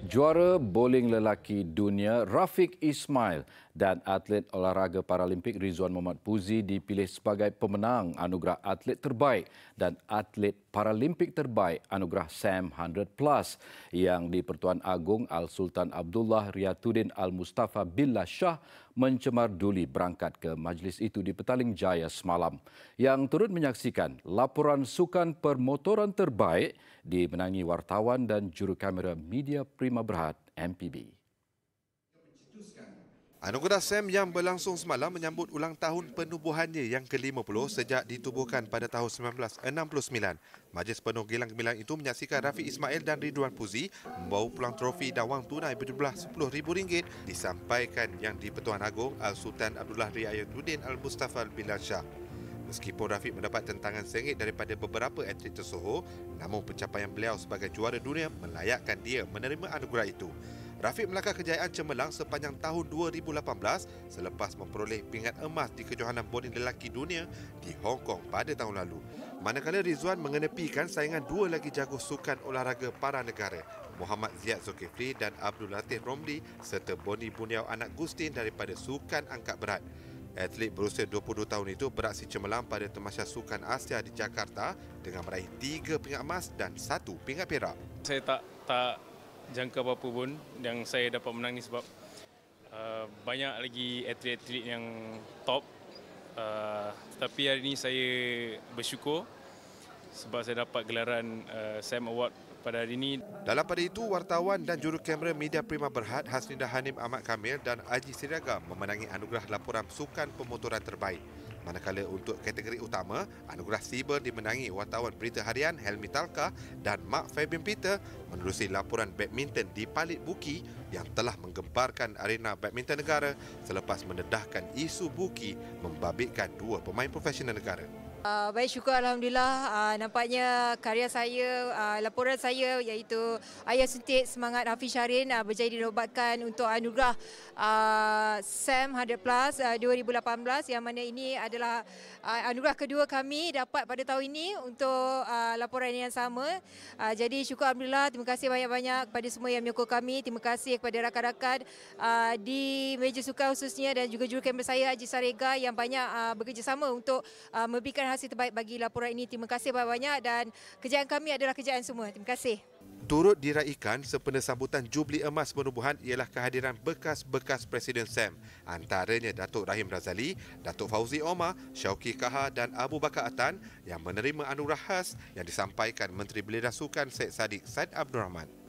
Juara bowling lelaki dunia Rafiq Ismail dan atlet olahraga Paralimpik Rizwan Muhammad Puzi dipilih sebagai pemenang anugerah atlet terbaik dan atlet Paralimpik terbaik anugerah SAM 100 Plus yang di Pertuan Agung Al Sultan Abdullah Riyatuddin Al Mustafa Billah Shah mencemar duli berangkat ke majlis itu di Petaling Jaya semalam yang turut menyaksikan laporan sukan permotoran terbaik dimenangi wartawan dan juru kamera media Prima Berhad MPB. Anugerah Sem yang berlangsung semalam menyambut ulang tahun penubuhannya yang ke-50 sejak ditubuhkan pada tahun 1969. Majlis penuh gelang gemilang itu menyaksikan Rafi Ismail dan Ridwan Puzi membawa pulang trofi dan wang tunai berjumlah RM10,000 disampaikan yang di-Pertuan Agong Al-Sultan Abdullah Riayatuddin Al-Mustafa Bilal Shah. Meskipun Rafi mendapat tentangan sengit daripada beberapa atlet tersohor, namun pencapaian beliau sebagai juara dunia melayakkan dia menerima anugerah itu. Rafiq melaka kejayaan cemerlang sepanjang tahun 2018 selepas memperoleh pingat emas di kejohanan bowling lelaki dunia di Hong Kong pada tahun lalu. Manakala Rizwan mengenepikan saingan dua lagi jago sukan olahraga para negara, Muhammad Ziad Zulkifli dan Abdul Latif Romli serta Boni Buniau anak Gustin daripada sukan angkat berat. Atlet berusia 22 tahun itu beraksi cemerlang pada Temasya Sukan Asia di Jakarta dengan meraih tiga pingat emas dan satu pingat perak. Saya tak tak jangka apa-apa pun yang saya dapat menang ni sebab uh, banyak lagi atlet-atlet yang top uh, tapi hari ini saya bersyukur sebab saya dapat gelaran uh, SAM Award pada hari ini. Dalam pada itu, wartawan dan juru kamera Media Prima Berhad Hasnida Hanim Ahmad Kamil dan Aji Siriaga memenangi anugerah laporan sukan pemotoran terbaik. Manakala untuk kategori utama, Anugerah Siber dimenangi wartawan berita harian Helmi Talka dan Mark Fabian Peter menerusi laporan badminton di Palit Buki yang telah menggembarkan arena badminton negara selepas mendedahkan isu Buki membabitkan dua pemain profesional negara. Uh, baik syukur Alhamdulillah uh, nampaknya karya saya, uh, laporan saya iaitu Ayah Suntik Semangat Hafiz Syarin uh, berjaya dinobatkan untuk anugerah uh, SAM 100 Plus uh, 2018 yang mana ini adalah uh, anugerah kedua kami dapat pada tahun ini untuk uh, laporan yang sama. Uh, jadi syukur Alhamdulillah, terima kasih banyak-banyak kepada semua yang menyokong kami. Terima kasih kepada rakan-rakan uh, di meja suka khususnya dan juga jurukamera saya Haji Sarega yang banyak uh, bekerjasama untuk uh, memberikan hasil terbaik bagi laporan ini. Terima kasih banyak-banyak dan kerjaan kami adalah kerjaan semua. Terima kasih. Turut diraihkan sempena sambutan Jubli Emas Penubuhan ialah kehadiran bekas-bekas Presiden SAM antaranya Datuk Rahim Razali, Datuk Fauzi Omar, Syauki Kaha dan Abu Bakar Atan yang menerima anugerah khas yang disampaikan Menteri Belia Sukan Syed Saddiq Syed Abdul Rahman.